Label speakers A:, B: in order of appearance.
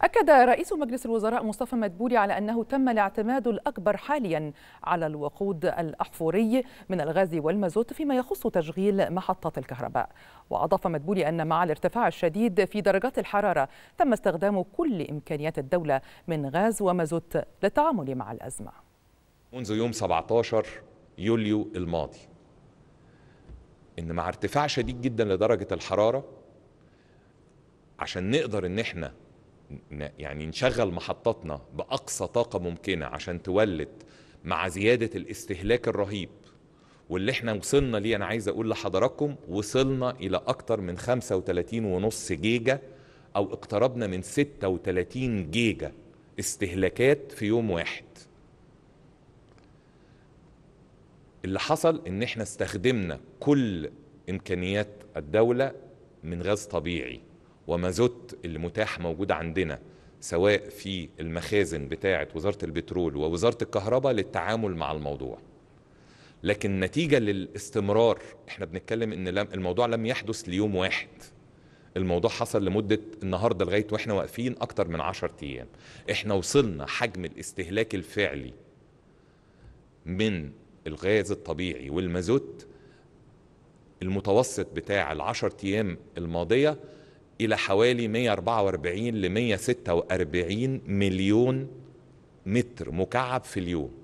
A: أكد رئيس مجلس الوزراء مصطفى مدبولي على أنه تم الاعتماد الأكبر حاليا على الوقود الأحفوري من الغاز والمازوت فيما يخص تشغيل محطات الكهرباء وأضاف مدبولي أن مع الارتفاع الشديد في درجات الحرارة تم استخدام كل إمكانيات الدولة من غاز ومازوت للتعامل مع الأزمة
B: منذ يوم 17 يوليو الماضي إن مع ارتفاع شديد جدا لدرجة الحرارة عشان نقدر إن إحنا يعني نشغل محطاتنا باقصى طاقه ممكنه عشان تولد مع زياده الاستهلاك الرهيب واللي احنا وصلنا ليه انا عايز اقول لحضراتكم وصلنا الى اكتر من 35 ونص جيجا او اقتربنا من 36 جيجا استهلاكات في يوم واحد اللي حصل ان احنا استخدمنا كل امكانيات الدوله من غاز طبيعي ومازوت المتاح موجود عندنا سواء في المخازن بتاعة وزارة البترول ووزارة الكهرباء للتعامل مع الموضوع لكن نتيجة للاستمرار احنا بنتكلم ان الموضوع لم يحدث ليوم واحد الموضوع حصل لمدة النهاردة لغاية واحنا واقفين أكتر من عشر أيام احنا وصلنا حجم الاستهلاك الفعلي من الغاز الطبيعي والمازوت المتوسط بتاع العشر أيام الماضية إلى حوالي 144 ل 146 مليون متر مكعب في اليوم